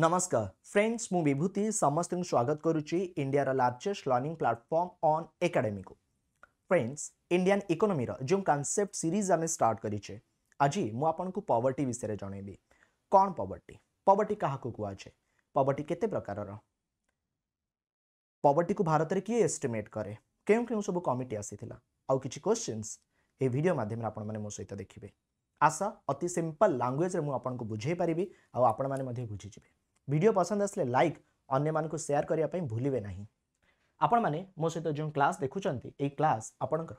नमस्कार फ्रेंड्स ମୁଁ ବିଭୂତି ସମସ୍ତଙ୍କୁ ସ୍ୱାଗତ କରୁଛି ଇଣ୍ଡିଆର ଲାର୍ଜେଷ୍ଟ ଲର୍ଣ୍ଣିଂ ପ୍ଲାଟଫର୍ମ ଅନ୍ ଏକାଡେମିକୁ ଫ୍ରେଣ୍ଡସ୍ ଇଣ୍ଡିଆନ୍ ଇକୋନୋମିର ଯେଉଁ କନସେପ୍ଟ ସିରିଜ୍ ଆମେ ଷ୍ଟାର୍ଟ କରିଛେ ଆଜି ମୁଁ ଆପଣଙ୍କୁ ପଭର୍ଟି ବିଷୟରେ ଜଣେଇବି କ'ଣ ପଭର୍ଟି ପଭର୍ଟି କାହାକୁ କୁହାଯାଏ ପଭର୍ଟି କେତେ ପ୍ରକାରର ପଭର୍ଟିକୁ ଭାରତରେ କିଏ ଏଷ୍ଟିମେଟ୍ କରେ କେଉଁ କେଉଁ ସବୁ କମିଟି ଆସିଥିଲା ଆଉ କିଛି କ୍ୱେଶ୍ଚିନ୍ସ ଏହି ଭିଡ଼ିଓ ମାଧ୍ୟମରେ ଆପଣମାନେ ମୋ ସହିତ ଦେଖିବେ ଆଶା ଅତି ସିମ୍ପଲ୍ ଲାଙ୍ଗୁଏଜ୍ରେ ମୁଁ ଆପଣଙ୍କୁ ବୁଝେଇ ପାରିବି ଆଉ ଆପଣମାନେ ମଧ୍ୟ ବୁଝିଯିବେ ভিডিও পছন্দ আসলে লাইক অন্য মানক শেয়ার করি পা ভুলেবে নাহি आपण माने मोसे तो जो क्लास देखु चंती ए क्लास आपण कर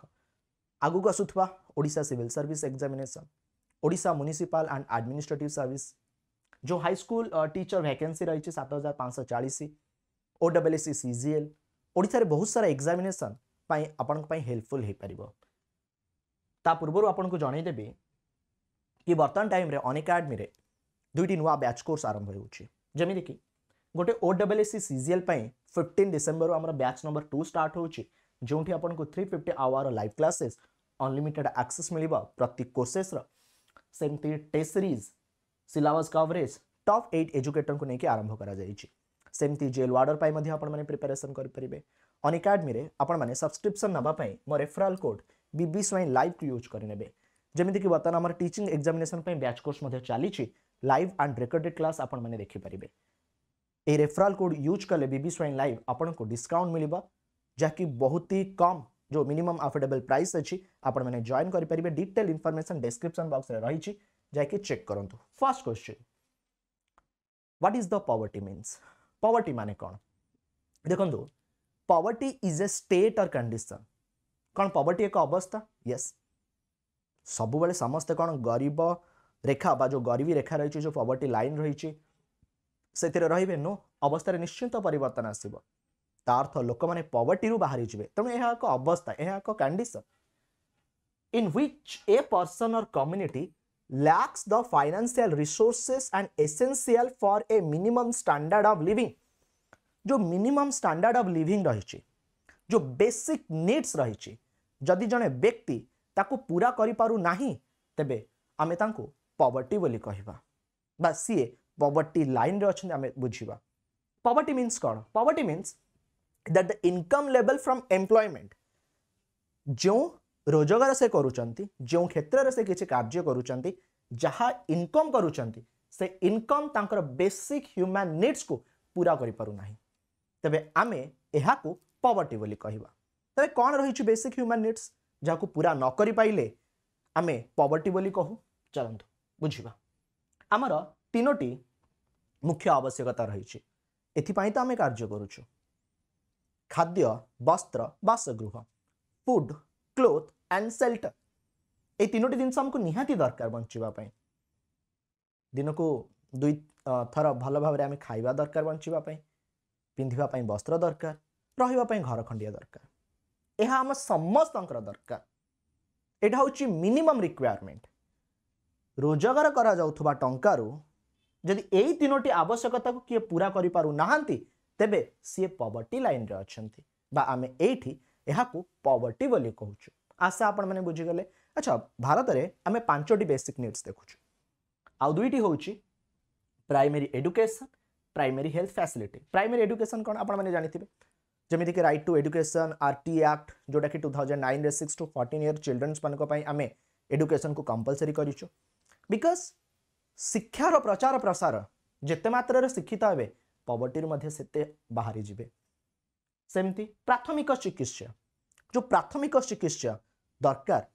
आगु का सुथवा Odisha civil service examination Odisha municipal and administrative service जो হাই স্কুল টিচার ভাকেন্সি রইছে 7540 ओडब्ल्यूएससी सीजीएल ওডিশার বহুত সারা এক্সামিনেশন পা আপন পা হেল্পফুল হই পারিবো তা পূর্বও आपण को जणাই দেবি কি বর্তমান টাইম রে অন একাডেমি রে দুইটি নবা ব্যাচ কোর্স আরম্ভ হউছে जमी देखी गोटे O double S C CGL fifteen December आम बैच नंबर टू स्टार्ट होती आपन को three fifty hour live classes unlimited access मिल प्रति कोर्सेस्र सेमती test series syllabus coverage top eight educator को लेकिन आरंभ करमती जेल वार्डर पर प्रिपेरेसन करेंगे अन आपने सब्सक्रिप्सन नापी मो रेफराल कोड बी स्वयं लाइव को यूज करेंगे जमीक बर्तमान आम टीचिंग एक्जामेसन बैच कोर्स चली लाइव आंड रेकर्डेड क्लास आपने देखिपर यह रेफराल कोड यूज कले स्वईन लाइव आपंक डिस्काउंट मिल जहाँकि बहुत ही कम जो मिनिमम अफोर्डेबल प्राइस अच्छी आपने जॉन करेंगे डिटेल इनफर्मेसन डेस्क्रिपन बक्स में रही जैक चेक करूँ first question what is the poverty means poverty माने कौन देखो पवर्टी इज ए स्टेट और कंडीशन कौन पवर्टी एक अवस्था यस सब समस्त कौन गरीब ରେଖା ବା ଯେଉଁ ଗରିବୀ ରେଖା ରହିଛି ଯେଉଁ ପଭର୍ଟି ଲାଇନ୍ ରହିଛି ସେଥିରେ ରହିବେ ନୁ ଅବସ୍ଥାରେ ନିଶ୍ଚିନ୍ତ ପରିବର୍ତ୍ତନ ଆସିବ ତା ଅର୍ଥ ଲୋକମାନେ ପଭର୍ଟିରୁ ବାହାରିଯିବେ ତେଣୁ ଏହା ଏକ ଅବସ୍ଥା ଏହା ଏକ condition in which a person or community lacks the financial resources and essential for a minimum standard of living जो मिनिमम स्टैंडर्ड ऑफ लिविंग रही जो बेसिक नीड्स रही जदि जड़े व्यक्ति ताकू पूरा करें तेबे आम पवर्टी बोली कह सीए पवर्टी लाइन रे अच्छा बुझा पवर्टी मीनस कौन poverty means that the income level from employment जो रोजगार से करो क्षेत्र से किसी कार्य कर इनकम कर इनकम तर बेसिक ह्यूमन निड्स को पूरा करना तेरे आम यह पवर्टी बोली कह तेरे कौन रही बेसिक ह्यूमान निड्स जहाँ को पूरा नक आम पवर्टी कहू चलतु ବୁଝିବା ଆମର ତିନୋଟି ମୁଖ୍ୟ ଆବଶ୍ୟକତା ରହିଛି ଏଥିପାଇଁ ତ ଆମେ କାର୍ଯ୍ୟ କରୁଛୁ ଖାଦ୍ୟ ବସ୍ତ୍ର ବାସଗୃହ ଫୁଡ୍ କ୍ଲୋଥ୍ ଆଣ୍ଡ ସେଲ୍ଟର ଏଇ ତିନୋଟି ଜିନିଷ ଆମକୁ ନିହାତି ଦରକାର ବଞ୍ଚିବା ପାଇଁ ଦିନକୁ ଦୁଇ ଥର ଭଲ ଭାବରେ ଆମେ ଖାଇବା ଦରକାର ବଞ୍ଚିବା ପାଇଁ ପିନ୍ଧିବା ପାଇଁ ବସ୍ତ୍ର ଦରକାର ରହିବା ପାଇଁ ଘର ଖଣ୍ଡିଆ ଦରକାର ଏହା ଆମ ସମସ୍ତଙ୍କର ଦରକାର ଏଇଟା ହେଉଛି ମିନିମମ୍ ରିକ୍ୱାରମେଣ୍ଟ रोजगार करा करोटी आवश्यकता को किए पूरा कर तेब सी पवर्टी लाइन रे अच्छा आम ये पवर्टी बोली कहचु आशा आपण मैंने बुझीगले अच्छा भारत में आम पांचटी बेसिक निड्स देखु आईटी हूँ primary education primary health facility primary education कौन आपने जानते जमीक right to education R T act जोटा कि two thousand nine six to fourteen year childrens मानक आम एडुकेशन को कंपलसरी करूँ ବିକଜ ଶିକ୍ଷାର ପ୍ରଚାର ପ୍ରସାର ଯେତେ ମାତ୍ରାରେ ଶିକ୍ଷିତ ହେବେ ପବର୍ଟିରୁ ମଧ୍ୟ ସେତେ ବାହାରିଯିବେ ସେମିତି ପ୍ରାଥମିକ ଚିକିତ୍ସା ଯେଉଁ ପ୍ରାଥମିକ ଚିକିତ୍ସା ଦରକାର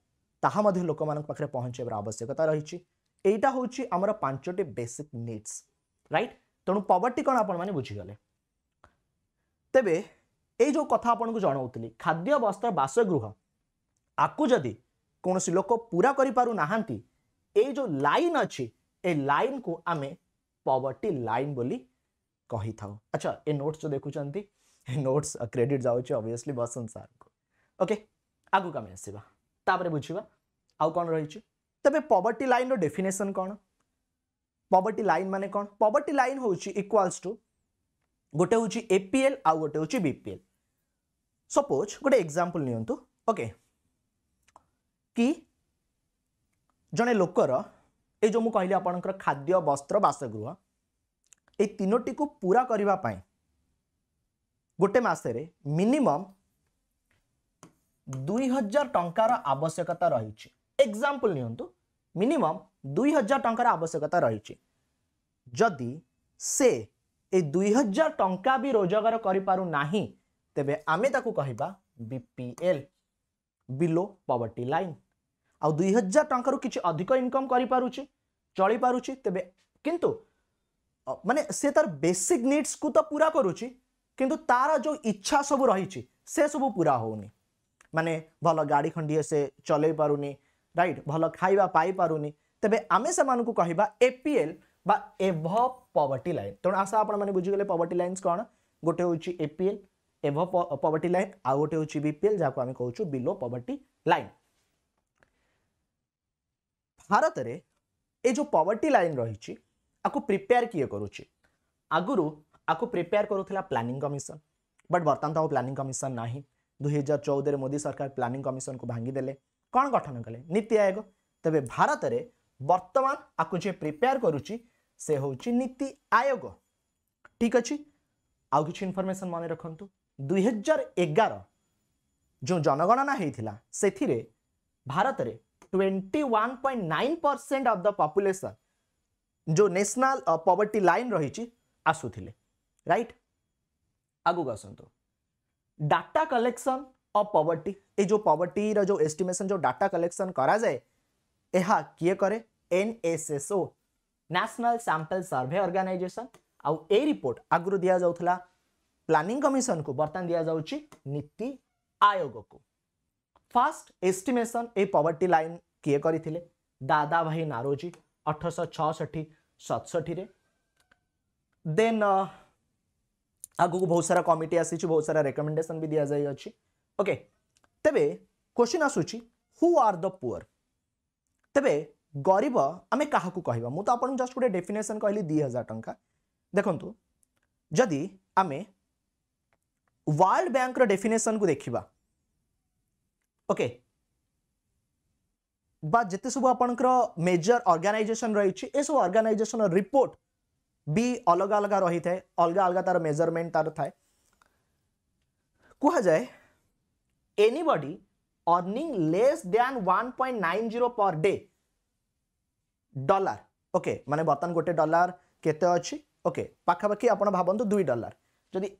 ତାହା ମଧ୍ୟ ଲୋକମାନଙ୍କ ପାଖରେ ପହଞ୍ଚାଇବାର ଆବଶ୍ୟକତା ରହିଛି ଏଇଟା ହେଉଛି ଆମର ପାଞ୍ଚଟି ବେସିକ୍ ନିଡ୍ସ ରାଇଟ୍ ତେଣୁ ପବର୍ଟି କ'ଣ ଆପଣମାନେ ବୁଝିଗଲେ ତେବେ ଏଇ ଯେଉଁ କଥା ଆପଣଙ୍କୁ ଜଣାଉଥିଲି ଖାଦ୍ୟ ବସ୍ତ୍ର ବାସଗୃହ ଆକୁ ଯଦି କୌଣସି ଲୋକ ପୁରା କରିପାରୁନାହାନ୍ତି એ જો લાઇન ଅଛି ଏ ଲାଇନ୍କୁ ଆମେ ପଭର୍ଟି ଲାଇନ୍ ବୋଲି କହିଥାଉ ଆଚ୍ଛା ଏ ନୋଟ୍ସ ଯେଉଁ ଦେଖୁଛନ୍ତି ଏ ନୋଟ୍ସ କ୍ରେଡ଼ିଟ୍ ଯାଉଛି ଅବଭିୟସଲି ବସନ୍ତ ସାର୍ଙ୍କୁ ଓକେ ଆଗକୁ ଆମେ ଆସିବା ତାପରେ ବୁଝିବା ଆଉ କ'ଣ ରହିଛି ତେବେ ପଭର୍ଟି ଲାଇନ୍ର ଡେଫିନେସନ୍ କ'ଣ ପଭର୍ଟି ଲାଇନ୍ ମାନେ କ'ଣ ପଭର୍ଟି ଲାଇନ୍ ହେଉଛି ଇକ୍ୱାଲ୍ସ ଟୁ ଗୋଟେ ହେଉଛି ଏପିଏଲ୍ ଆଉ ଗୋଟେ ହେଉଛି ବିପିଏଲ୍ ସପୋଜ୍ ଗୋଟେ ଏକ୍ଜାମ୍ପଲ୍ ନିଅନ୍ତୁ ଓକେ କି ଜଣେ ଲୋକର ଏଇ ଯେଉଁ ମୁଁ କହିଲି ଆପଣଙ୍କର ଖାଦ୍ୟ ବସ୍ତ୍ର ବାସଗୃହ ଏଇ ତିନୋଟିକୁ ପୁରା କରିବା ପାଇଁ ଗୋଟେ ମାସରେ ମିନିମମ୍ ଦୁଇ ହଜାର ଟଙ୍କାର ଆବଶ୍ୟକତା ରହିଛି ଏକ୍ଜାମ୍ପଲ୍ ନିଅନ୍ତୁ ମିନିମମ୍ ଦୁଇ ହଜାର ଟଙ୍କାର ଆବଶ୍ୟକତା ରହିଛି ଯଦି ସେ এই দুই ଟଙ୍କା ବି ରୋଜଗାର କରିପାରୁନାହିଁ ତେବେ ଆମେ ତାକୁ କହିବା তাকে কহবা বিপিএল বিলো পভার্টি লাইন ଆଉ ଦୁଇ ହଜାର ଟଙ୍କାରୁ କିଛି ଅଧିକ ଇନକମ୍ କରିପାରୁଛି ଚଳିପାରୁଛି ତେବେ କିନ୍ତୁ ମାନେ ସେ ତାର ବେସିକ୍ ନିଡ୍ସକୁ ତ ପୁରା କରୁଛି କିନ୍ତୁ ତାର ଯେଉଁ ଇଚ୍ଛା ସବୁ ରହିଛି ସେସବୁ ପୁରା ହେଉନି ମାନେ ଭଲ ଗାଡ଼ି ଖଣ୍ଡିଏ ସେ ଚଲେଇ ପାରୁନି ରାଇଟ୍ ଭଲ ଖାଇବା ପାଇପାରୁନି ତେବେ ଆମେ ସେମାନଙ୍କୁ କହିବା A P L poverty line ତେଣୁ ଆଶା ଆପଣମାନେ ବୁଝିଗଲେ ପଭର୍ଟି বুঝিগলে କଣ লাইন্স ହେଉଛି গোটে হচ্ছে এপিএল এভভ পভার্টি লাইন আউ গোটে হচ্ছে বিপিএল যা আমি কৌছু বিলো পভার্টি লাইন ଭାରତରେ ଏ ଯେଉଁ ପଭର୍ଟି ଲାଇନ୍ ରହିଛି ଆକୁ ପ୍ରିପେୟାର କିଏ କରୁଛି ଆଗରୁ ଆକୁ ପ୍ରିପେୟାର କରୁଥିଲା ପ୍ଲାନିଂ କମିଶନ ବଟ୍ ବର୍ତ୍ତମାନ ତ ଆଉ ପ୍ଲାନିଂ କମିଶନ ନାହିଁ ଦୁଇହଜାର ଚଉଦରେ ମୋଦି ସରକାର ପ୍ଲାନିଂ କମିଶନକୁ ଭାଙ୍ଗିଦେଲେ କ'ଣ ଗଠନ କଲେ ନୀତି ଆୟୋଗ ତେବେ ଭାରତରେ ବର୍ତ୍ତମାନ ଆକୁ ଯିଏ ପ୍ରିପେୟାର କରୁଛି ସେ ହେଉଛି ନୀତି ଆୟୋଗ ଠିକ୍ ଅଛି ଆଉ କିଛି ଇନଫର୍ମେସନ୍ ମନେ ରଖନ୍ତୁ ଦୁଇହଜାର ଏଗାର ଯେଉଁ ଜନଗଣନା ହେଇଥିଲା ସେଥିରେ ଭାରତରେ 21.9 परसेंट ऑफ द पॉपुलेशन जो नेशनल पवर्टी लाइन रही आसुले रईट आगक आसतु डाटा कलेक्शन अफ पवर्टी ए जो पवर्टीर जो एस्टिमेशन जो डाटा कलेक्शन जाए यह किए करे ओ ন্যাশনাল স্যাম্পল সর্ভে অর্গানাইজেসন आउ ए रिपोर्ट आगु दि যাউথলা प्लानिंग कमिशन को বর্তমান दि जाऊँगी नीति आयोग को फास्ट एस्टिमेसन ए पवर्टी लाइन किए करते दादा भाई नारोजी अठरश छठी सतसठी देन आगु बहुत सारा कमिटी आसी बहुत सारा रेकमेंडेसन भी दि जाइए ओके तेरे क्वेश्चन आसूची हु आर द पुअर तेरे गरीब आम क्या कह तो आप जस्ट गोटे डेफिनेसन कहली दि हजार टाँह देखु जदि आम वर्ल्ड बैंक रेफिनेसन को देखा ওকে বা ଯେତେ ସବୁ ଆପଣଙ୍କର ମେଜର ଅର୍ଗାନାଇଜେସନ୍ ରହିଛି ଏସବୁ ଅର୍ଗାନାଇଜେସନ୍ର ରିପୋର୍ଟ ବି ଅଲଗା ଅଲଗା ରହିଥାଏ ଅଲଗା ଅଲଗା ତାର ମେଜରମେଣ୍ଟ ତାର ଥାଏ କୁହାଯାଏ anybody earning less than 1.90 per day dollar okay माने बर्तमान गोटे डॉलर केते अछि ओके पाखापाखि आपण भाबंतु 2 डॉलर जदि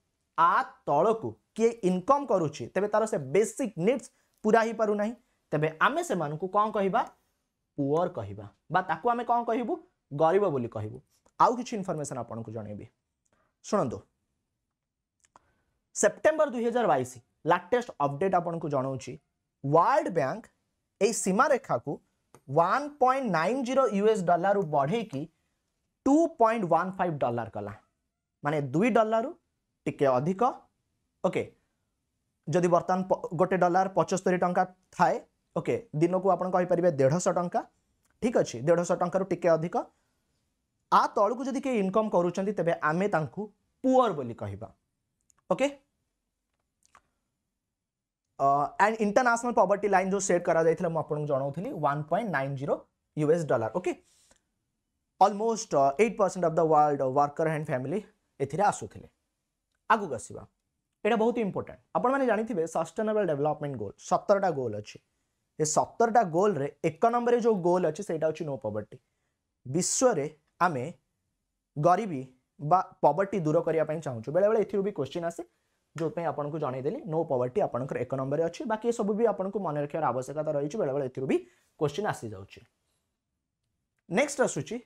आ तळक किए इनकम करूची तबे तार से बेसिक नीड्स पूरा ही पारना तेज आम से कौन कह पुअर कहवा आम कौन कहू गरीब बोली कहू आउ कि इनफर्मेसन आपको जनइबी शुणु सेप्टेम्बर दुई हजार बैश लाटेस्ट अबडेट आपको जनाऊँगी वर्ल्ड बैंक यीमारेखा को one point nine zero US बढ़े कि two point one five dollar कला मान दुई डलारू टे अधिक ओके जदि बर्तमान गोटे डलार पचस्तरी टाँग थाए ओके दिन को आपर देढ़श टा ठीक अच्छे देढ़श टू अधिक आ तल को जदि कहीं इनकम करुँ आम पुअर बोली कह okay and international poverty line जो सेट करा सेट कर जनाऊ one point nine zero US dollar okay almost eight percent of the world worker and family एसुले आगक आसवा এটা ବହୁତ ଇମ୍ପୋର୍ଟାଣ୍ଟ ଆପଣମାନେ ଜାଣିଥିବେ ସଷ୍ଟେନେବଲ୍ ଡେଭଲପମେଣ୍ଟ ଗୋଲ୍ ସତରଟା ଗୋଲ୍ ଅଛି ଏ ସତରଟା ଗୋଲ୍ରେ ଏକ ନମ୍ବରରେ ଯେଉଁ ଗୋଲ୍ ଅଛି ସେଇଟା ହେଉଛି ନୋ ପଭର୍ଟି ବିଶ୍ୱରେ ଆମେ ଗରିବୀ ବା ପଭର୍ଟି ଦୂର କରିବା ପାଇଁ ଚାହୁଁଛୁ ବେଳେବେଳେ ଏଥିରୁ ବି କ୍ୱେଶ୍ଚିନ୍ ଆସେ ଯେଉଁଥିପାଇଁ ଆପଣଙ୍କୁ ଜଣାଇଦେଲି ନୋ ପଭର୍ଟି ଆପଣଙ୍କର ଏକ ନମ୍ବରରେ ଅଛି ବାକି ଏସବୁ ବି ଆପଣଙ୍କୁ ମନେ ରଖିବାର ଆବଶ୍ୟକତା ରହିଛି ବେଳେବେଳେ ଏଥିରୁ ବି କ୍ୱେଶ୍ଚିନ୍ ଆସିଯାଉଛି ନେକ୍ସଟ ଆସୁଛି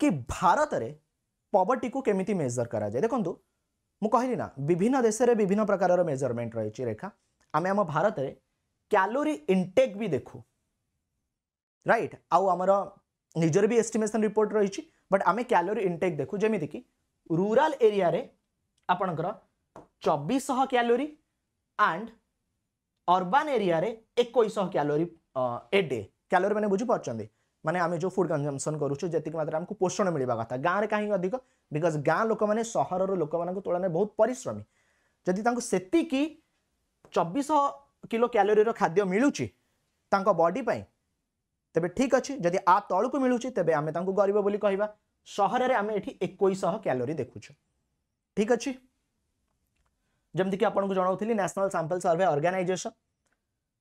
କି ଭାରତରେ ପଭର୍ଟିକୁ କେମିତି ମେଜର କରାଯାଏ ଦେଖନ୍ତୁ मुझी ना विभिन्न देश में विभिन्न प्रकार मेजरमेंट रही रेखा आम आम भारत में क्यालोरी इनटेक् भी देखु रईट आउ आम निजर भी एस्टिमेसन रिपोर्ट रही बट आम क्यालोरी इनटेक् देखू जमीक रूराल एरिया आपणकर चबिश क्यालोरी आंड अरबान एरिया एक क्यालोरी ए डे क्यालोरी मैंने बुझीप मैंने जो फुड कंजम्पन करुच्छे जैसे मात्रा पोषण मिलवा कथ गाँव में कहीं अधिक बिकज गाँ लोक मैंने सहर लोक मान तुलन में बहुत पिश्रमी जदि से चबीश को क्यालोरी खाद्य मिलू बडीपाई तेज ठीक अच्छे जदि आ तौक मिलूँ तेज आम गरीब बोली कहवा सहर से आम ये एक क्यालोरी देखु ठीक अच्छे जमीक आपको जनावी न्यासनाल सांपल सर्वे अर्गानाइजेसन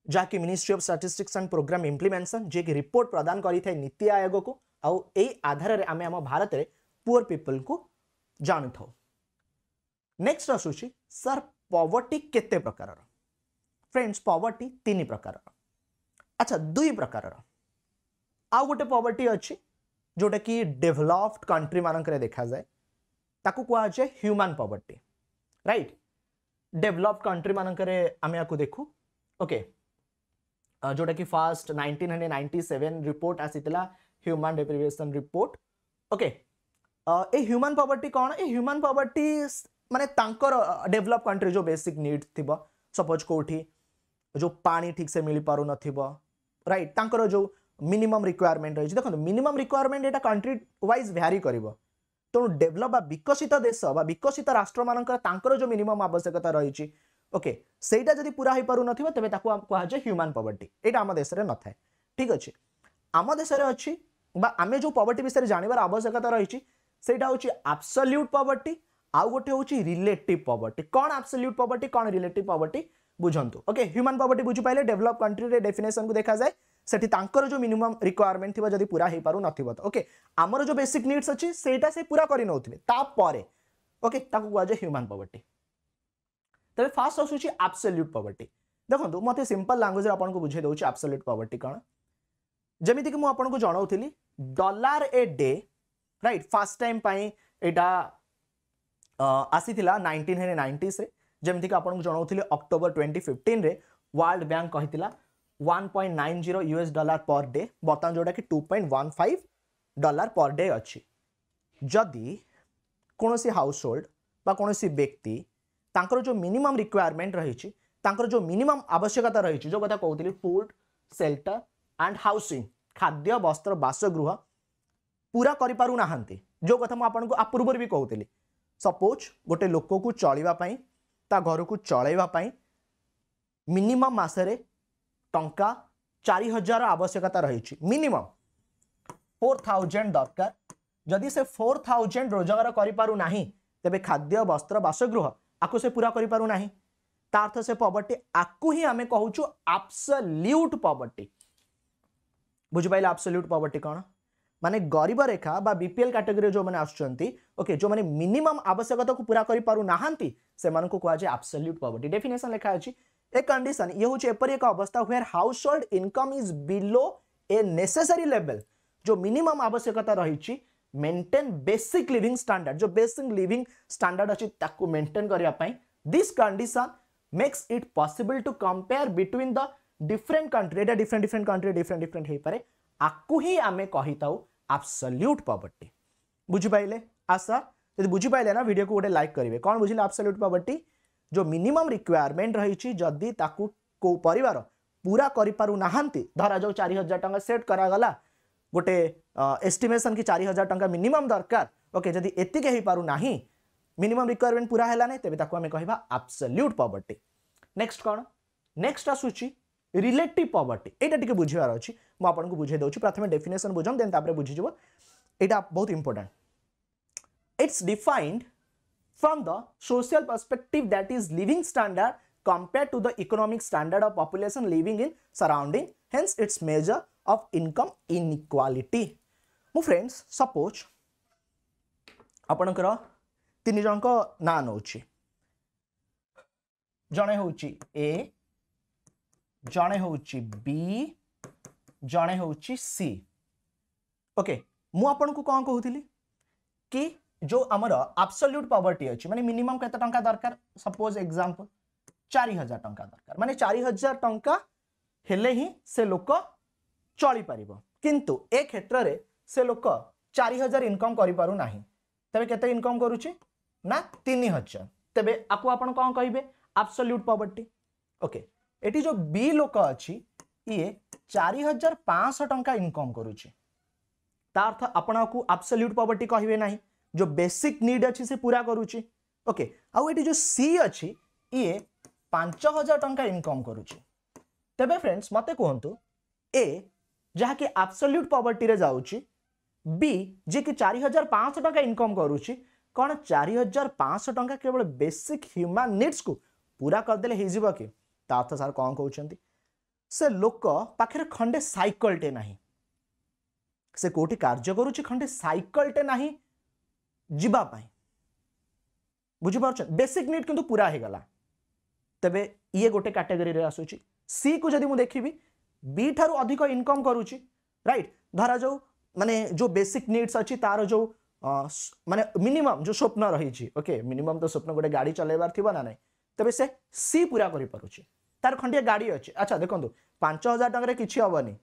जहाँकि ministry of statistics and programme implementation जी रिपोर्ट प्रदान करीति आयोग को आउ यही आधार में आम आम भारत में पुअर पीपल को जान था नेक्स्ट आसूस पवर्टी के फ्रेंड्स पवर्टी तीन प्रकार अच्छा दुई प्रकार आ गोटे पवर्टी अच्छी जोटा कि डेभलपड कंट्री मानक देखा जाए क्या human poverty right developed country मानक आम आपको देखू ओके जोटा कि first nineteen hundred ninety seven report आसी ह्यूमन डेप्रिवेशन रिपोर्ट ओके ए ह्यूमन पवर्टी कौन ए ह्यूमन पवर्टी मान तर डेभलप कंट्री जो बेसिक निड थी सपोज कौटी जो पा ठीक से मिल पार नाइट तर जो मिनिमम रिक्वयरमेंट रही देखो मिनिमम रिक्वयरमेंट यहाँ कंट्री वाइज भ्यारी कर तेणु डेभलप विकसित देश बा विकसित राष्ट्र मानकर जो मिनिमम आवश्यकता रही ओके ସେଇଟା ଯଦି ପୁରା ହୋଇପାରୁନଥିବ ତେବେ ତାକୁ କୁହାଯାଏ ହ୍ୟୁମାନ ପଭର୍ଟି ଏଇଟା ଆମ ଦେଶରେ ନଥାଏ ଠିକ୍ ଅଛି ଆମ ଦେଶରେ ଅଛି ବା ଆମେ ଯେଉଁ ପଭର୍ଟି ବିଷୟରେ ଜାଣିବାର ଆବଶ୍ୟକତା ରହିଛି से आबसल्यूट पवर्टी आउ गोटे हूँ रिलेटिव पवर्टी कौन आबसल्यूट पवर्टी कौन रिलेट पवर्टी बुझानु ओके ह्यूमन पवर्टी बुझिपाले डेवलप कंट्री डेफिनेसन को देखा जाए से जो मिनिमम रिक्वयरमेंट थी जब पूरा हो पार न तो ओके आमर जो बेसिक निड्स अच्छे से पूरा कर ओके कहुए ह्यूमान पवर्टी तेरे फास्ट आसूसी आबसल्यूट पवर्टी देखो मत सिंपल लांगुएज आपको बुझे दूसरी आबसल्यूट पवर्टी कौन जमीती कि मुझे जनाऊली dollar a day right first time ପାଇଁ ଏଇଟା ଆସିଥିଲା ନାଇଣ୍ଟିନ୍ ହଣ୍ଡ୍ରେଡ଼ ନାଇଣ୍ଟିସ୍ରେ ଯେମିତିକି ଆପଣଙ୍କୁ ଜଣାଉଥିଲି ଅକ୍ଟୋବର ଟ୍ୱେଣ୍ଟି ଫିଫ୍ଟିନ୍ରେ ୱାର୍ଲଡ ବ୍ୟାଙ୍କ କହିଥିଲା one point nine zero US dollar per day ବର୍ତ୍ତମାନ ଯେଉଁଟାକି two point one five dollar per day ଅଛି ଯଦି କୌଣସି ହାଉସ୍ ହୋଲ୍ଡ ବା କୌଣସି ବ୍ୟକ୍ତି ତାଙ୍କର ଯେଉଁ ମିନିମମ୍ ରିକ୍ୱାରମେଣ୍ଟ ରହିଛି ତାଙ୍କର ଯେଉଁ ମିନିମମ୍ ଆବଶ୍ୟକତା ରହିଛି ଯେଉଁ କଥା କହୁଥିଲି ଫୁଡ଼ ସେଲ୍ଟର ଆଣ୍ଡ ହାଉସିଂ ଖାଦ୍ୟ ବସ୍ତ୍ର ବାସଗୃହ पूरा करना जो कथा मुझे आपूर्व भी कहती सपोज गोटे लोक को चलने घर को चलवापी मिनिमम मसरे टा चार हजार आवश्यकता रही मिनिमम फोर थाउजेंड दरकार जदि से फोर थाउजेंड रोजगार करना तेज खाद्य वस्त्र बासगृह आपको से पूरा करना तार्थ से पवर्टी आपको ही आम कहूँ आपसल्यूट पवर्टी बुझिपाल आपसल्यूट पवर्टी कौन মানে গরিব রেখা বা বিপিএল ক্যাটেগরি যে আসছেন ওকে যে মিনিমম আবশ্যকতা পুরা করে পু না সে কুহযায় আবসল্যুট পভর্টি ए कंडीशन ये हूँ एपरी एक अवस्था हुए household income is below a necessary level जो मिनिमम आवश्यकता रही मेन्टेन बेसिक लिविंग स्टैंडर्ड जो बेसिक लिविंग स्टैंडर्ड अच्छी ताको करने this condition makes it possible to compare between the different country एटा different different country different different हो पाए आपको ही आम कही था आपसल्यूट पवर्टी बुझिपाइले आशा जब बुझिपाले ना भिडियो को गोटे लाइक करेंगे कौन बुझे आपसल्यूट पवर्टी जो मिनिमम रिक्वयरमेंट रही जदि को पर पूरा करा जाऊ चार हजार टाँग सेट करागला गोटे एस्टिमेसन कि चार हजार टाँग मिनिमम दरकार ओके जदि एतिकारूना मिनिमम रिक्वयरमेंट पूरा है तेज कह आबसल्यूट पवर्टी नेक्स्ट कौन नेक्स्ट आसूरी रिलेटिव पवर्टी ये बुझार अच्छी मुझक बुझे दूसरी प्रथम डेफिनेसन बुझ दे बुझीज यहाँ बहुत important it's defined from the social perspective that is living standard compare to the economic standard of population living in surrounding hence it's measure of income inequality मो फ्रेंड्स सपोज आपणकर ना नौ जड़े हूँ ए जड़े हूँ बी जड़े हूँ सी ओके मुझक कौन कहती कि जो आमर आबसल्यूट पवर्टी अच्छी मानते मिनिमम के दरकार सपोज एक्जामपल चार हजार टाँग दरकार मानते चार हजार टाइम ही से लोक चलीपर कि ए क्षेत्र में से लोक चार हजार इनकम करना तेरे केत इनकम करुच्ची ना तीन हजार तेरे आपको आप कहे आबसल्यूट पवर्टी ओके ये जो बी लोक अच्छी ये चारि हजार पाँच टाइम इनकम करुच्छ पवर्टी कहे ना जो बेसिक नीड अच्छी पूरा करुच्चे ओके आठ जो सी अच्छी ये टाइम इनकम करे फ्रेंड्स मत कहतु ए जहाँकि आपसल्यूट पवर्टी जा बी जी कि चारि हजार पाँच टाँचा इनकम कर कौन चारि केवल बेसिक ह्यूमान निड्स को पूरा करदे कि अर्थ सार कौन कहते हैं से लोक पाखे खंडे सैकलटे ना से कौटी कार्य कर खंडे सैकलटे ना जीप बुझिप बेसिक नीड किंतु पूरा हो गला तबे ये गोटे कैटेगरी आसूरी सी को जब मुझे देखी बी ठार अधिक इनकम कर रईट धर जो मानने जो बेसिक निड्स अच्छी तार जो मानने मिनिमम जो स्वप्न रही ओके मिनिमम तो स्वप्न गोटे गाड़ी चलेबार थी ना ना तेज से सी पूरा करें তার খণ্ডিয়া গাড়ি ଅଛି ଆଚ୍ଛା ଦେଖନ୍ତୁ ପାଞ୍ଚ ହଜାର ଟଙ୍କାରେ କିଛି ହେବନି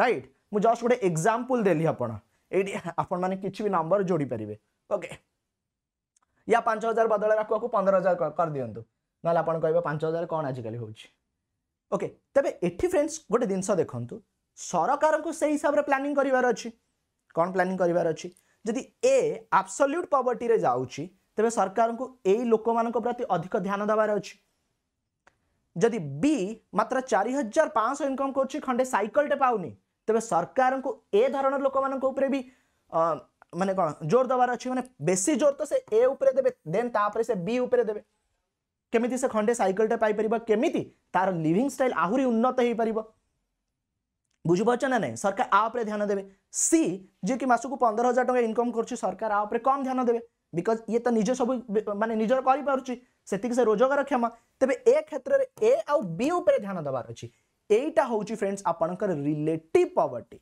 ରାଇଟ୍ ମୁଁ ଜଷ୍ଟ ଗୋଟେ ଏକ୍ଜାମ୍ପଲ୍ ଦେଲି ଆପଣ ଏଇଠି ଆପଣମାନେ କିଛି ବି ନମ୍ବର ଯୋଡ଼ି ପାରିବେ ଓକେ ୟା ପାଞ୍ଚ ହଜାର ବଦଳରେ ଆକୁ ପନ୍ଦର ହଜାର କରିଦିଅନ୍ତୁ ନହେଲେ ଆପଣ କହିବେ ପାଞ୍ଚ ହଜାର କ'ଣ ଆଜିକାଲି ହେଉଛି ଓକେ ତେବେ ଏଠି ଫ୍ରେଣ୍ଡସ୍ ଗୋଟେ ଜିନିଷ ଦେଖନ୍ତୁ ସରକାରଙ୍କୁ ସେଇ ହିସାବରେ ପ୍ଲାନିଂ କରିବାର ଅଛି କ'ଣ ପ୍ଲାନିଂ କରିବାର ଅଛି ଯଦି ଏ ଆବସଲ୍ୟୁଟ୍ ପଭର୍ଟିରେ ଯାଉଛି ତେବେ ସରକାରଙ୍କୁ ଏଇ ଲୋକମାନଙ୍କ ପ୍ରତି ଅଧିକ ଧ୍ୟାନ ଦେବାର ଅଛି जदि बी मात्र चार हजार पाँच इनकम कर खंडे सैकलटे पाऊनी तेज सरकार को ए धरण लोक मान भी मानने जोर देवार अच्छे मैंने बेसी जोर तो से ए देवे से बी उपर देवे केमी से खंडे सैकलटे पाइपर केमी तार लिविंग स्टाइल आहरी उन्नत हो पार बुझुपा ना ना सरकार आप ध्यान देवे सी जी कि मसक पंद्रह हजार टाइम इनकम कर सरकार आप कम ध्यान देवे बिकज ये तो निजे सब मानते निजर करें से रोजगार क्षम तेज ए क्षेत्र में ए आउ बी ध्यान देवार अच्छी यही हूँ फ्रेंड्स आपंकर रिलेट पवर्टी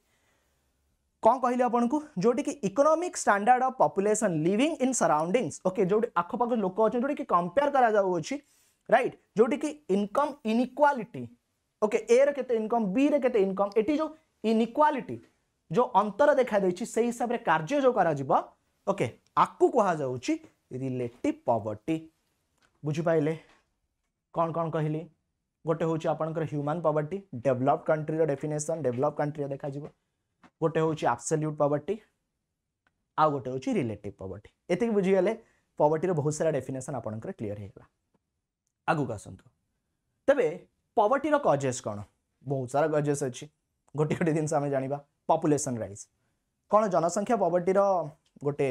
कौन कहली आपन को जोटी की economic standard of population living in surroundings okay जो आखपाख लोक अच्छे जो कंपेयर कराऊ रईट जोटी इनकम इनक्वाटी ओके ए रेत इनकम बी रेत इनकम ये जो इनक्वाटी जो अंतर देखा से हिसाब से कार्य जो करके आपको कहु रिलेटिव पवर्टी बुझिपारे कौन कौन कहली गोटे हूँ आपंकर human poverty develop country definition develop country देखा गोटे हूँ आबसल्यूट पवर्टी आ गोटे हूँ रिलेटिव पवर्टी एत बुझीगले पवर्टर बहुत सारा डेफिनेसन आपंकर क्लीयर होगा आगक आसतु तेरे पवर्टर कजेस कौन बहुत सारा कजेस अच्छी गोटे गोटे जिनस जाना पपुलेसन रईज कौन जनसंख्या पवर्टर गोटे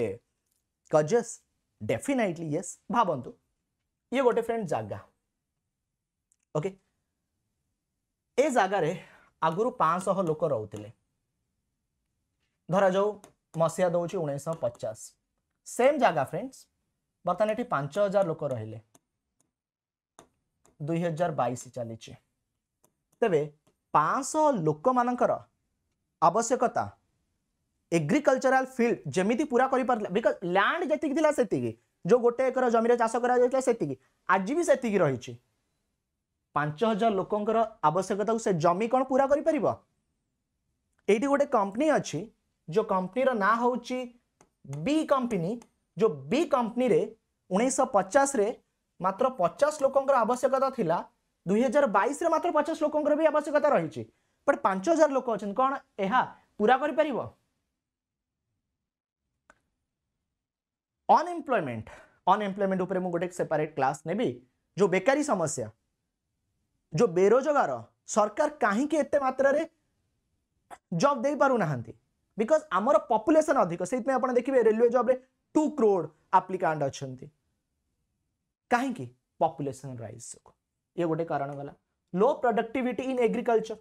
कजेस डेफिनेटली ये भावतु ये गोटे फ्रेंड जगह ओके ए जगार आगुरी पांचश लोक रोते धर जाऊ मसीहा दौर उन्नीस पचास सेम जगह फ्रेंड्स बर्तमान ये पांच हजार लोक रही दुई हजार बैश चली तेरे पांचश लोक मान आवश्यकता एग्रिकलचराल फिल्ड जमी पूरा कर लैंड जीत से जो ଗୋଟେ ଏକର ଜମିରେ ଚାଷ କରାଯାଉଥିଲା ସେତିକି ଆଜି ବି ସେତିକି ରହିଛି ପାଞ୍ଚ ହଜାର ଲୋକଙ୍କର ଆବଶ୍ୟକତାକୁ ସେ ଜମି କ'ଣ ପୁରା କରିପାରିବ ଏଇଠି ଗୋଟେ କମ୍ପାନୀ ଅଛି ଯେଉଁ କମ୍ପାନୀର ନାଁ ହେଉଛି ବି କମ୍ପାନୀ ଯେଉଁ ବି କମ୍ପାନୀରେ ଉଣେଇଶହ ପଚାଶରେ ମାତ୍ର ପଚାଶ ଲୋକଙ୍କର ଆବଶ୍ୟକତା ଥିଲା ଦୁଇହଜାର ବାଇଶରେ ମାତ୍ର ପଚାଶ ଲୋକଙ୍କର ବି ଆବଶ୍ୟକତା ରହିଛି ବଟ୍ ପାଞ୍ଚ ହଜାର ଲୋକ ଅଛନ୍ତି କ'ଣ ଏହା ପୁରା କରିପାରିବ અનએમ્પ્લોયમેન્ટ અનએમ્પ્લોયમેન્ટ ઉપર હું ગોટે સેપારેટ ક્લાસ નેબી जो बेकारी समस्या जो बेरोजगार सरकार कहीं एत मात्र जब दे पार ना बिकज आम पपुलेसन अधिक से देखिए रेलवे जब्रे टू क्रोड आप्लिकांट अच्छा कहीं पपुलेसन रईज जो ये गोटे कारण गला लो प्रडक्टिविटी इन एग्रिकलचर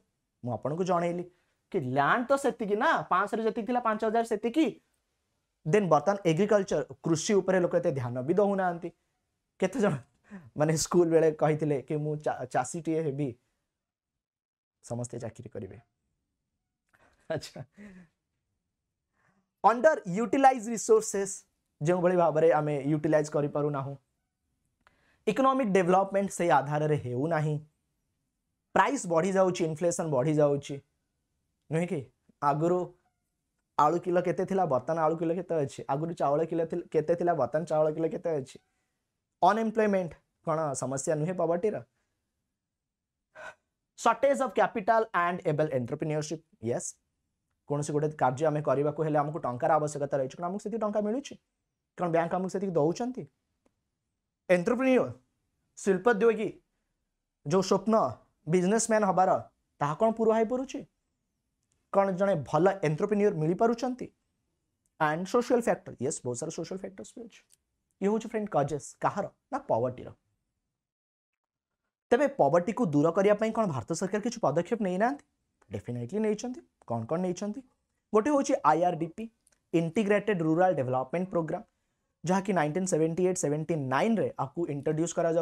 मुझे जनइली कि लैंड तो सेतिकी ना पाँच जी पांच हजार सेतिकी देन बर्तमान एग्रिकलचर कृषि लोक ध्यान भी दौना के मान स्कूल बेले कही कि चाषी टीए हे समस्ते चाकरी करेंगे अच्छा अंडर यूटिलाइज रिसोर्से जो भाई भाव में आम यूटिलाइज करना इकोनॉमिक डेवलपमेंट से आधार रे हो प्राइस बढ़ी जाऊँच इनफ्लेसन बढ़ी जाऊँच नुह कि आगुरी आलु किलो के बर्तन आलु किलो के आगुरी चाउल किलो के बर्तन चाउल किलो के अनएम्प्लयमेंट कौन समस्या नुहे poverty shortage of capital and able entrepreneurship ये कौन से गोटे कार्य आम करवाकूल टकर आवश्यकता रही आमको से टाँग मिलूँ कौन बैंक आमको से दौरान एंटरप्रिन्योर शिल्पोद्योगी जो स्वप्न बिजनेसमैन हबार ता कौन पूरा हो पारे कौन जन भल एंट्रप्रिन्योर मिल पार्टी एंड सोशल फैक्टर ये बहुत सारा सोशल फैक्टर्स भी अच्छे ये हूँ फ्रेंड कजेस कह ना पवर्टर तेरे पवर्टी को दूर करने कौन भारत सरकार किसी पदक्षेप नहीं ना डेफिनेटली नहीं कौन नहीं गोटे हूँ I integrated rural development programme जहाँकि nineteen seventy eight seventy introduce कर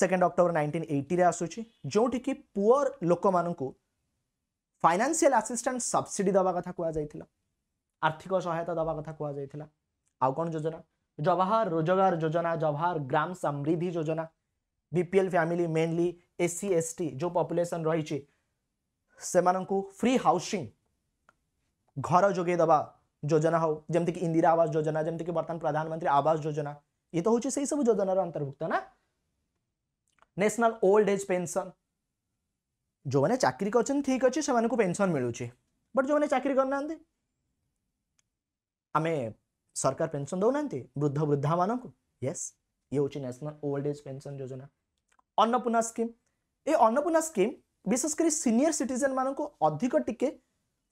सेकेंड अक्टोबर नाइंटीन एट्टी आसूँ जोटि कि पुअर लोक मानक फाइनेसियाल आसीस्टाट सबसीडी दवा कथा कह आर्थिक सहायता दवा कथा कह कौन योजना जवाहर रोजगार योजना Jawahar Gram Samriddhi Yojana BPL family mainly SC S जो पपुलेसन रही फ्री हाउसी घर जोगे दबा योजना हो जमीक इंदिरा आवास योजना जमीक बर्तमान प्रधानमंत्री आवास योजना ये तो हूँ से सब योजन अंतर्भुक्त ना नेशनल ओल्ड एज पेंशन जो मैंने चाकरी कर ठीक अच्छे से पेनसन मिलूँ बट जो मैंने चाकरी करना आम सरकार पेनसन दौना वृद्ध वृद्धा मान यस ये हूँ न्यासनाल ओल्ड एज पेनसन योजना अन्नपूर्णा स्कीम ये अन्नपूर्णा स्कीम विशेषकर सिनियर सिटीजन मान को अधिक टिके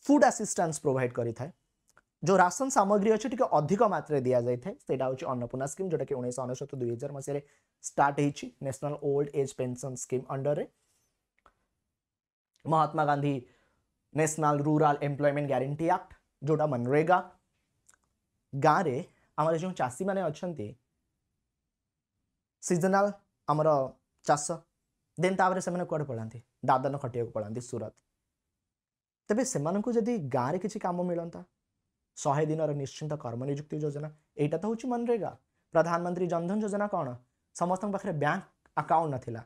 फुड आसीस्टान्स प्रोभाइड कर जो राशन सामग्री अच्छे टी अधिक मात्रा दि जाए से अन्नपूर्णा स्कीम जोटा कि उन्नीस अनशत दुई हजार मसीह स्टार्ट होती old age pension scheme under में Mahatma Gandhi national rural employment guarantee act जोटा मनरेगा गाँव में आम जो चाषी मैंने सीजनाल आमर चाष देन कड़े पड़ा दादन खटिया पड़ा सुरत तेज से मूँगी गाँव में किसी कम मिलता शहे दिन निश्चिंत निजुक्ति योजना यहीटा तो हूँ मनरेगा प्रधानमंत्री जनधन योजना कौन समस्त पाखे बैंक आकाउंट ना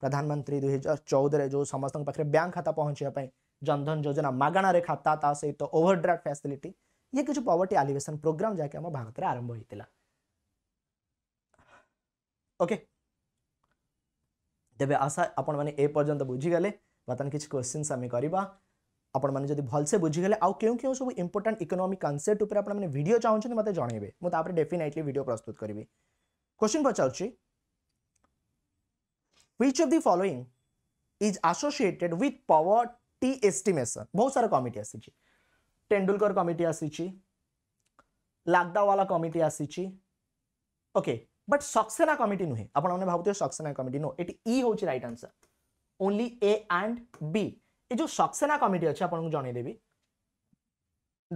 प्रधानमंत्री दुई हजार चौदह जो समस्त पाखे ब्यां खाता पहुंचापी जनधन योजना मगणारे खाता ता सहित तो ड्राफ्ट फैसिलिटी ये किसी पवर्टी आलिवेशन प्रोग्राम जहाँकि आम भारत में आरंभ होता ओके तेज आशा आपण मैंने यपर्यंत बुझीगले बर्तमान किसी क्वेश्चन आम करवा आपण मैंने भलसे बुझीगले आउ क्यों क्यों सब इंपोर्टाट इकोनोमिक कनसेप्ट आप चाहते मतलब जनइबे मुझे डेफिनेटली भिड प्रस्तुत करी क्वेश्चन पचार which of the following is associated with poverty estimation बहुत सारा कमिटी आसीची टेंडुलकर कमिटी आसीची लागदावाला कमिटी आसी ओके बट सक्सेना कमिटी नुहे आपण भावते सक्सेना कमिटी नो एटी ई e होची right answer only A and B A जो सक्सेना कमिटी अच्छे आपण को जणे देबी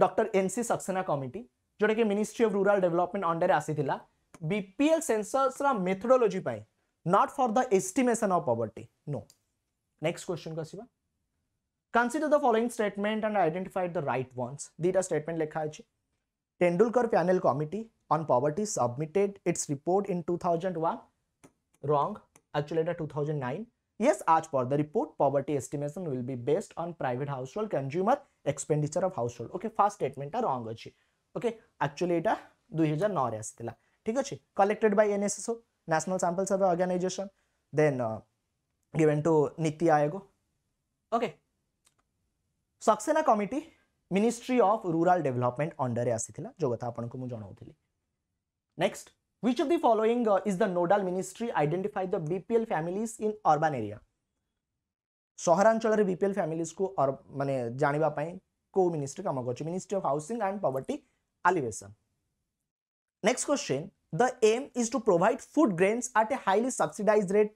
डॉक्टर एनसी सक्सेना कमिटी जोटा कि ministry of rural development under आसीथिला बीपीएल सेंसर्स रा not for the estimation of poverty. No. Next question, Kasiva. Consider the following statement and identify the right ones. Dita statement लिखा है जी. Tendulkar Panel Committee on Poverty submitted its report in 2001. Wrong. Actually, it 2009. Yes, as per the report, poverty estimation will be based on private household consumer expenditure of household. Okay, first statement टा wrong अच्छी. Okay, actually it इटा 2009 रे आसितला. ठीक Collected by NSSO. National Sample Survey Organization, then uh, given to Niti Aayog. Okay. saksena Committee, Ministry of Rural Development under आसीथिला jogata कथा आपनको मु जणाउथिली which of the following uh, is the nodal ministry identify the BPL families in urban area ସହରାଞ୍ଚଳରେ BPL ଫ୍ୟାମିଲିଜ୍କୁ ମାନେ ଜାଣିବା ପାଇଁ କେଉଁ ମିନିଷ୍ଟ୍ରି କାମ କରୁଛି ministry of housing and poverty alleviation next question The aim is to provide food grains at a highly subsidized rate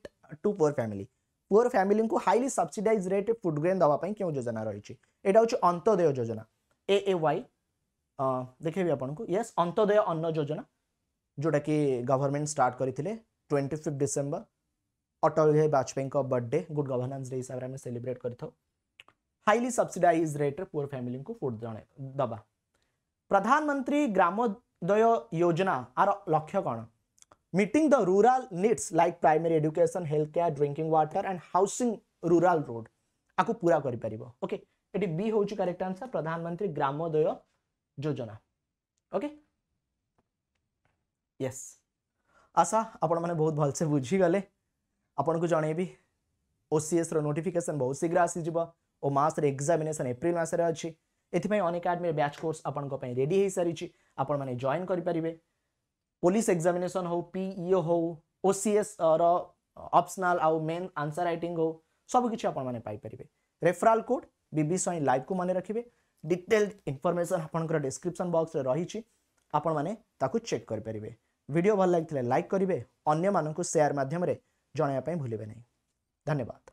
to poor family. Poor ଫ୍ୟାମିଲିଙ୍କୁ highly subsidise rate food grain ଦେବା ପାଇଁ କେଉଁ ଯୋଜନା ରହିଛି ଏଇଟା ହେଉଛି ଅନ୍ତୋଦୟ ଯୋଜନା ଏ ଏ ୱାଇ ଦେଖେଇବି ଆପଣଙ୍କୁ ୟେସ୍ ଅନ୍ତୋଦୟ ଅନ୍ନ ଯୋଜନା ଯେଉଁଟାକି ଗଭର୍ଣ୍ଣମେଣ୍ଟ ଷ୍ଟାର୍ଟ କରିଥିଲେ twenty fifth December Atal Bihari ବାଜପେୟୀଙ୍କ ବର୍ଥଡେ ଗୁଡ୍ ଗଭର୍ଣ୍ଣାନ୍ସ ଡେ ହିସାବରେ ଆମେ ସେଲିବ୍ରେଟ୍ କରିଥାଉ ହାଇଲି ସବସିଡାଇଜ୍ ରେଟ୍ରେ ପୁଅର ଫ୍ୟାମିଲିଙ୍କୁ ଫୁଡ୍ ଜଣେ ଦେବା ପ୍ରଧାନମନ୍ତ୍ରୀ ଗ୍ରାମ दय योजना आर लक्ष्य कौन meeting the rural needs like primary education health care drinking water and housing rural road आपको पूरा करके ये बी हूँ करेक्ट आंसर प्रधानमंत्री ग्रामोदय योजना ओके यस आशा आपण मैंने बहुत भलसे बुझीगले आपन को जनइबी ओ सी एस रोटिफिकेसन बहुत शीघ्र आसीज ओ मस रामेसन एप्रिल मस रही एथपाई अनकाडमी ब्याच कोर्स आप रेडी सारी आपने जॉन करेंगे पुलिस एक्जामेसन हो पीईओ हो ओसीएस सी एस रपसनाल आउ मेन आंसर रईटिंग हो सबकि आपरेंगे रेफराल कोड बी स्वई लाइव को मन रखिए डिटेल इनफर्मेसन आपंकर डिस्क्रिपन बक्स रही आपने चेक करेंगे भिडियो भल लगी लाइक करेंगे अन्न मानक सेयार मध्यम जनवाई भूल धन्यवाद